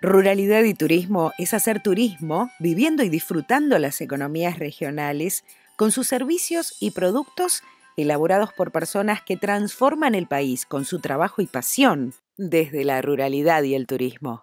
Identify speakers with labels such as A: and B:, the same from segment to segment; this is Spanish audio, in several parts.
A: Ruralidad y turismo es hacer turismo viviendo y disfrutando las economías regionales con sus servicios y productos elaborados por personas que transforman el país con su trabajo y pasión desde la ruralidad y el turismo.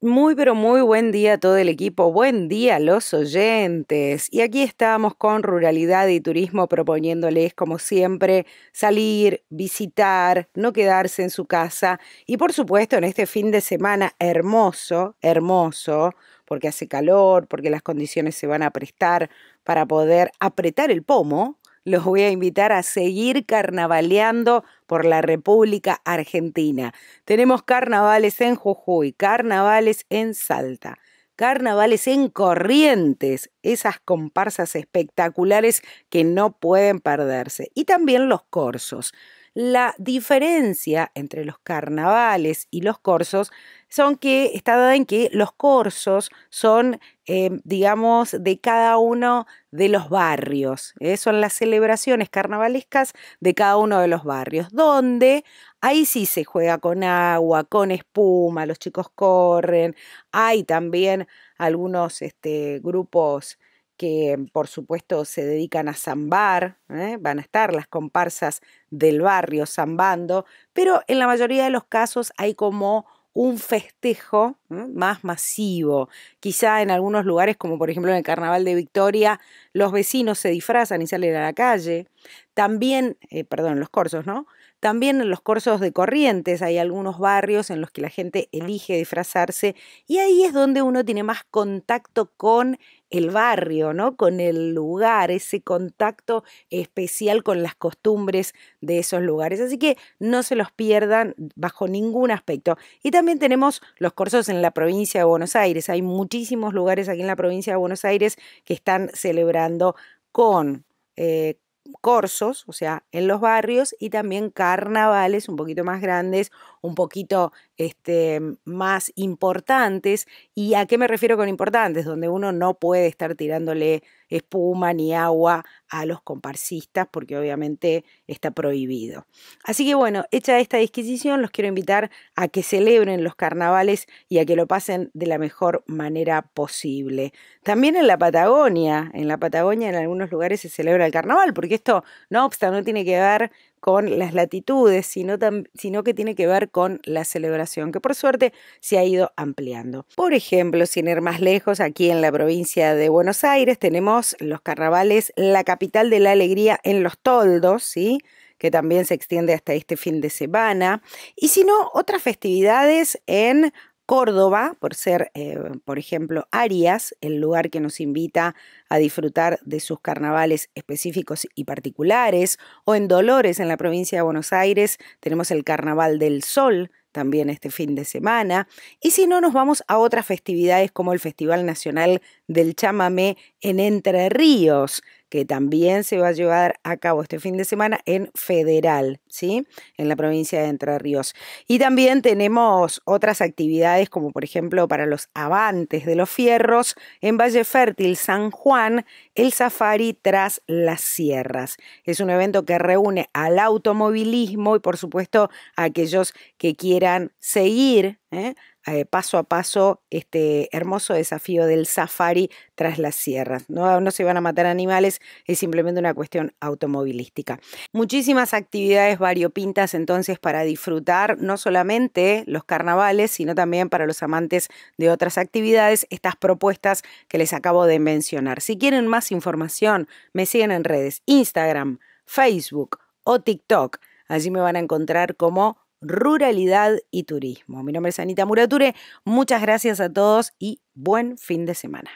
A: Muy, pero muy buen día a todo el equipo, buen día los oyentes. Y aquí estamos con Ruralidad y Turismo proponiéndoles, como siempre, salir, visitar, no quedarse en su casa. Y por supuesto, en este fin de semana hermoso, hermoso, porque hace calor, porque las condiciones se van a prestar para poder apretar el pomo, los voy a invitar a seguir carnavaleando por la República Argentina. Tenemos carnavales en Jujuy, carnavales en Salta, carnavales en Corrientes, esas comparsas espectaculares que no pueden perderse, y también los corsos. La diferencia entre los carnavales y los corsos son que está dada en que los corsos son, eh, digamos, de cada uno de los barrios. ¿eh? Son las celebraciones carnavalescas de cada uno de los barrios, donde ahí sí se juega con agua, con espuma, los chicos corren, hay también algunos este, grupos que mm, por supuesto se dedican a zambar, ¿eh? van a estar las comparsas del barrio zambando, pero en la mayoría de los casos hay como un festejo ¿eh? más masivo. Quizá en algunos lugares, como por ejemplo en el Carnaval de Victoria, los vecinos se disfrazan y salen a la calle. También, eh, perdón, los corsos, ¿no? También en los cursos de corrientes hay algunos barrios en los que la gente elige disfrazarse y ahí es donde uno tiene más contacto con el barrio, ¿no? Con el lugar, ese contacto especial con las costumbres de esos lugares. Así que no se los pierdan bajo ningún aspecto. Y también tenemos los cursos en la provincia de Buenos Aires. Hay muchísimos lugares aquí en la provincia de Buenos Aires que están celebrando con eh, corsos, o sea, en los barrios, y también carnavales un poquito más grandes, un poquito este, más importantes. ¿Y a qué me refiero con importantes? Donde uno no puede estar tirándole espuma ni agua a los comparsistas porque obviamente está prohibido. Así que bueno, hecha esta disquisición, los quiero invitar a que celebren los carnavales y a que lo pasen de la mejor manera posible. También en la Patagonia, en la Patagonia en algunos lugares se celebra el carnaval, porque esto no obstante no tiene que ver con las latitudes, sino, que tiene que ver con la celebración, que por suerte se ha ido ampliando. Por ejemplo, sin ir más lejos, aquí en la provincia de Buenos Aires tenemos los carnavales, la capital de la alegría en los toldos, ¿sí? que también se extiende hasta este fin de semana, y si no, otras festividades en Córdoba, por ser, eh, por ejemplo, Arias, el lugar que nos invita a disfrutar de sus carnavales específicos y particulares, o en Dolores, en la provincia de Buenos Aires, tenemos el Carnaval del Sol también este fin de semana, y si no nos vamos a otras festividades como el Festival Nacional del Chamamé en Entre Ríos, que también se va a llevar a cabo este fin de semana en Federal, ¿sí? En la provincia de Entre Ríos. Y también tenemos otras actividades, como por ejemplo para los avantes de los fierros, en Valle Fértil, San Juan, el safari tras las sierras. Es un evento que reúne al automovilismo y por supuesto a aquellos que quieran seguir ¿eh? Eh, paso a paso este hermoso desafío del safari tras las sierras. No, no se van a matar animales, es simplemente una cuestión automovilística. Muchísimas actividades variopintas entonces para disfrutar no solamente los carnavales, sino también para los amantes de otras actividades, estas propuestas que les acabo de mencionar. Si quieren más información, me siguen en redes Instagram, Facebook o TikTok. Allí me van a encontrar como Ruralidad y Turismo. Mi nombre es Anita Murature, muchas gracias a todos y buen fin de semana.